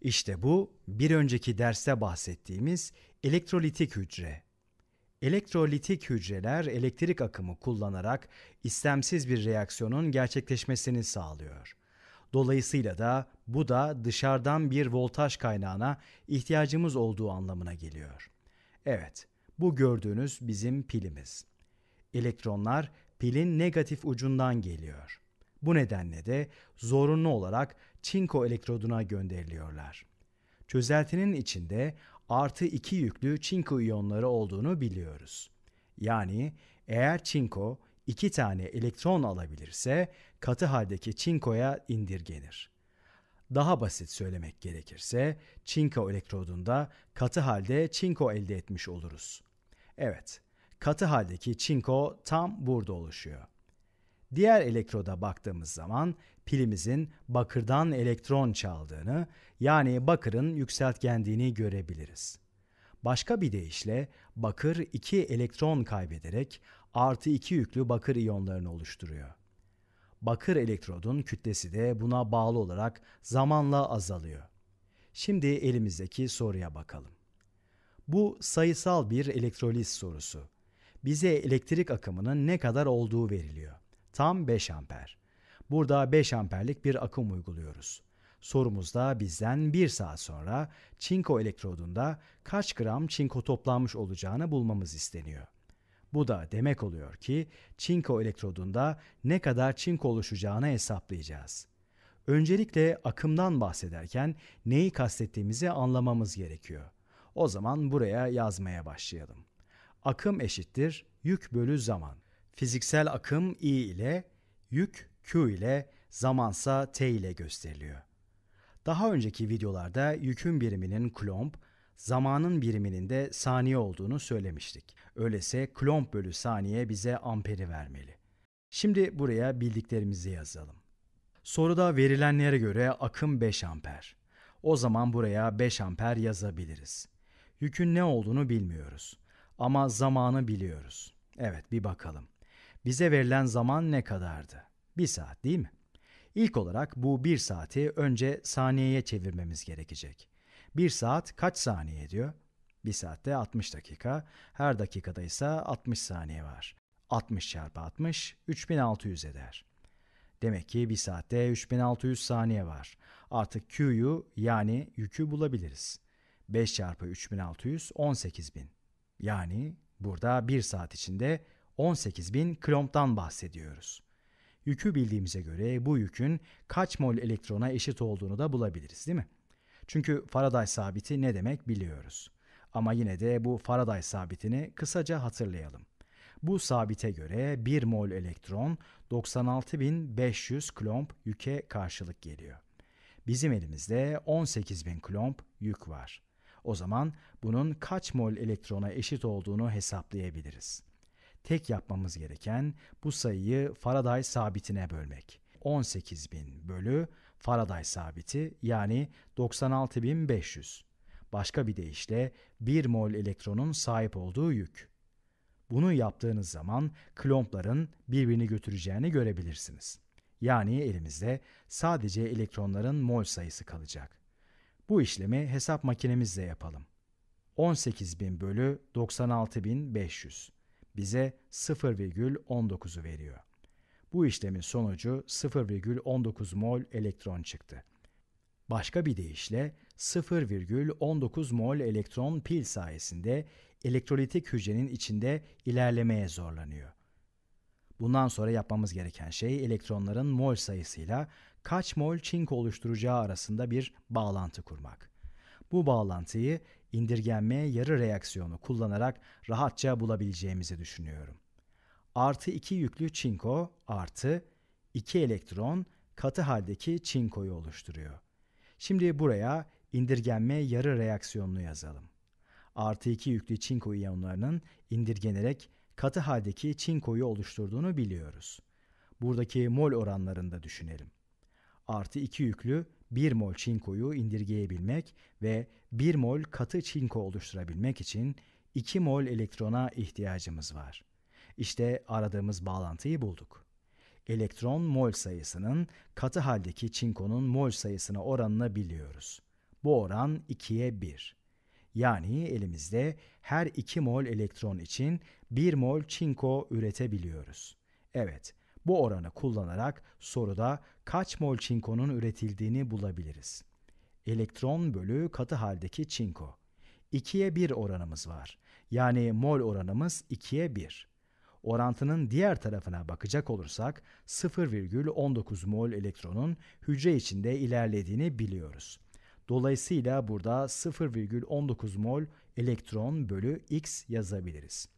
İşte bu bir önceki derste bahsettiğimiz elektrolitik hücre. Elektrolitik hücreler elektrik akımı kullanarak istemsiz bir reaksiyonun gerçekleşmesini sağlıyor. Dolayısıyla da bu da dışarıdan bir voltaj kaynağına ihtiyacımız olduğu anlamına geliyor. Evet, bu gördüğünüz bizim pilimiz. Elektronlar pilin negatif ucundan geliyor. Bu nedenle de zorunlu olarak çinko elektroduna gönderiliyorlar. Çözeltinin içinde artı 2 yüklü çinko iyonları olduğunu biliyoruz. Yani eğer çinko 2 tane elektron alabilirse katı haldeki çinkoya indirgenir. Daha basit söylemek gerekirse çinko elektrodunda katı halde çinko elde etmiş oluruz. Evet, katı haldeki çinko tam burada oluşuyor. Diğer elektroda baktığımız zaman pilimizin bakırdan elektron çaldığını, yani bakırın yükseltgendiğini görebiliriz. Başka bir deyişle bakır 2 elektron kaybederek artı 2 yüklü bakır iyonlarını oluşturuyor. Bakır elektrodun kütlesi de buna bağlı olarak zamanla azalıyor. Şimdi elimizdeki soruya bakalım. Bu sayısal bir elektroliz sorusu. Bize elektrik akımının ne kadar olduğu veriliyor. Tam 5 amper. Burada 5 amperlik bir akım uyguluyoruz. Sorumuzda bizden 1 saat sonra çinko elektrodunda kaç gram çinko toplanmış olacağını bulmamız isteniyor. Bu da demek oluyor ki çinko elektrodunda ne kadar çinko oluşacağını hesaplayacağız. Öncelikle akımdan bahsederken neyi kastettiğimizi anlamamız gerekiyor. O zaman buraya yazmaya başlayalım. Akım eşittir yük bölü zaman. Fiziksel akım i ile yük Q ile, zamansa T ile gösteriliyor. Daha önceki videolarda yükün biriminin klomp, zamanın biriminin de saniye olduğunu söylemiştik. Öyleyse klomp bölü saniye bize amperi vermeli. Şimdi buraya bildiklerimizi yazalım. Soruda verilenlere göre akım 5 amper. O zaman buraya 5 amper yazabiliriz. Yükün ne olduğunu bilmiyoruz. Ama zamanı biliyoruz. Evet bir bakalım. Bize verilen zaman ne kadardı? Bir saat değil mi? İlk olarak bu bir saati önce saniyeye çevirmemiz gerekecek. Bir saat kaç saniye ediyor? Bir saatte 60 dakika, her dakikada ise 60 saniye var. 60 çarpı 60, 3600 eder. Demek ki bir saatte 3600 saniye var. Artık Q'yu yani yükü bulabiliriz. 5 çarpı 3600, 18000. Yani burada bir saat içinde 18.000 kilomptan bahsediyoruz. Yükü bildiğimize göre bu yükün kaç mol elektrona eşit olduğunu da bulabiliriz değil mi? Çünkü Faraday sabiti ne demek biliyoruz. Ama yine de bu Faraday sabitini kısaca hatırlayalım. Bu sabite göre 1 mol elektron 96.500 klomp yüke karşılık geliyor. Bizim elimizde 18.000 klomp yük var. O zaman bunun kaç mol elektrona eşit olduğunu hesaplayabiliriz. Tek yapmamız gereken bu sayıyı Faraday sabitine bölmek. 18.000 bölü Faraday sabiti yani 96.500. Başka bir deyişle 1 mol elektronun sahip olduğu yük. Bunu yaptığınız zaman klompların birbirini götüreceğini görebilirsiniz. Yani elimizde sadece elektronların mol sayısı kalacak. Bu işlemi hesap makinemizle yapalım. 18.000 bölü 96.500 bize 0,19'u veriyor. Bu işlemin sonucu 0,19 mol elektron çıktı. Başka bir deyişle 0,19 mol elektron pil sayesinde elektrolitik hücrenin içinde ilerlemeye zorlanıyor. Bundan sonra yapmamız gereken şey elektronların mol sayısıyla kaç mol çinko oluşturacağı arasında bir bağlantı kurmak. Bu bağlantıyı indirgenmeye yarı reaksiyonu kullanarak rahatça bulabileceğimizi düşünüyorum. Artı 2 yüklü çinko artı 2 elektron katı haldeki çinkoyu oluşturuyor. Şimdi buraya indirgenme yarı reaksiyonunu yazalım. Artı 2 yüklü çinko iyonlarının indirgenerek katı haldeki çinkoyu oluşturduğunu biliyoruz. Buradaki mol oranlarında düşünelim. Artı 2 yüklü 1 mol çinkoyu indirgeyebilmek ve 1 mol katı çinko oluşturabilmek için 2 mol elektrona ihtiyacımız var. İşte aradığımız bağlantıyı bulduk. Elektron mol sayısının katı haldeki çinkonun mol sayısına oranını biliyoruz. Bu oran 2'ye 1. Yani elimizde her 2 mol elektron için 1 mol çinko üretebiliyoruz. Evet, bu oranı kullanarak soruda kaç mol çinkonun üretildiğini bulabiliriz. Elektron bölü katı haldeki çinko. 2'ye 1 oranımız var. Yani mol oranımız 2'ye 1. Orantının diğer tarafına bakacak olursak 0,19 mol elektronun hücre içinde ilerlediğini biliyoruz. Dolayısıyla burada 0,19 mol elektron bölü x yazabiliriz.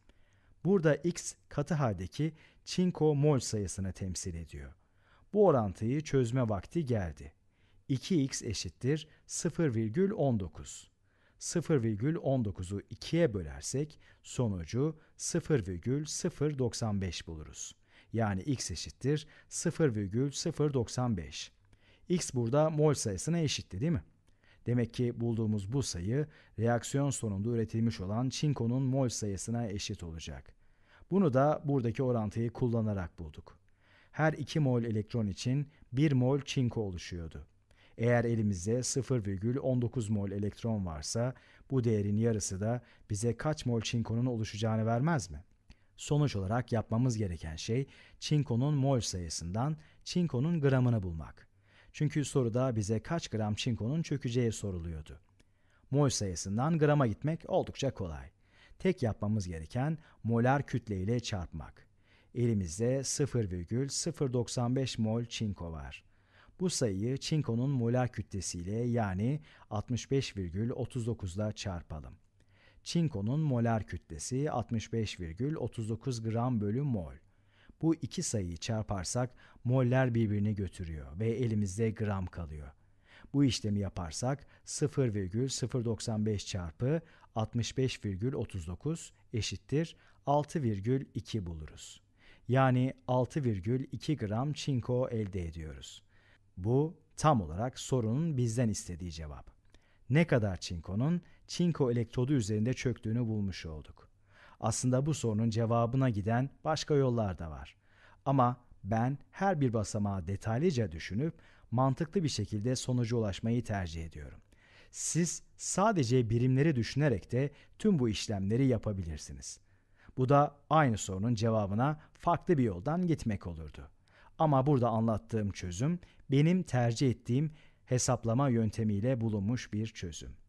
Burada x katı haldeki çinko mol sayısını temsil ediyor. Bu orantıyı çözme vakti geldi. 2x eşittir 0,19. 0,19'u 2'ye bölersek sonucu 0,095 buluruz. Yani x eşittir 0,095. x burada mol sayısına eşitti değil mi? Demek ki bulduğumuz bu sayı reaksiyon sonunda üretilmiş olan çinkonun mol sayısına eşit olacak. Bunu da buradaki orantıyı kullanarak bulduk. Her 2 mol elektron için 1 mol çinko oluşuyordu. Eğer elimizde 0,19 mol elektron varsa bu değerin yarısı da bize kaç mol çinkonun oluşacağını vermez mi? Sonuç olarak yapmamız gereken şey çinkonun mol sayısından çinkonun gramını bulmak. Çünkü soruda bize kaç gram çinkonun çökeceği soruluyordu. Mol sayısından grama gitmek oldukça kolay tek yapmamız gereken molar kütle ile çarpmak. Elimizde 0,095 mol çinko var. Bu sayıyı çinkonun molar kütlesiyle yani 65,39'da çarpalım. Çinkonun molar kütlesi 65,39 gram bölü mol. Bu iki sayıyı çarparsak moller birbirini götürüyor ve elimizde gram kalıyor. Bu işlemi yaparsak 0,095 çarpı 65,39 eşittir 6,2 buluruz. Yani 6,2 gram çinko elde ediyoruz. Bu tam olarak sorunun bizden istediği cevap. Ne kadar çinkonun çinko elektrodu üzerinde çöktüğünü bulmuş olduk. Aslında bu sorunun cevabına giden başka yollar da var. Ama ben her bir basamağı detaylıca düşünüp mantıklı bir şekilde sonuca ulaşmayı tercih ediyorum. Siz sadece birimleri düşünerek de tüm bu işlemleri yapabilirsiniz. Bu da aynı sorunun cevabına farklı bir yoldan gitmek olurdu. Ama burada anlattığım çözüm benim tercih ettiğim hesaplama yöntemiyle bulunmuş bir çözüm.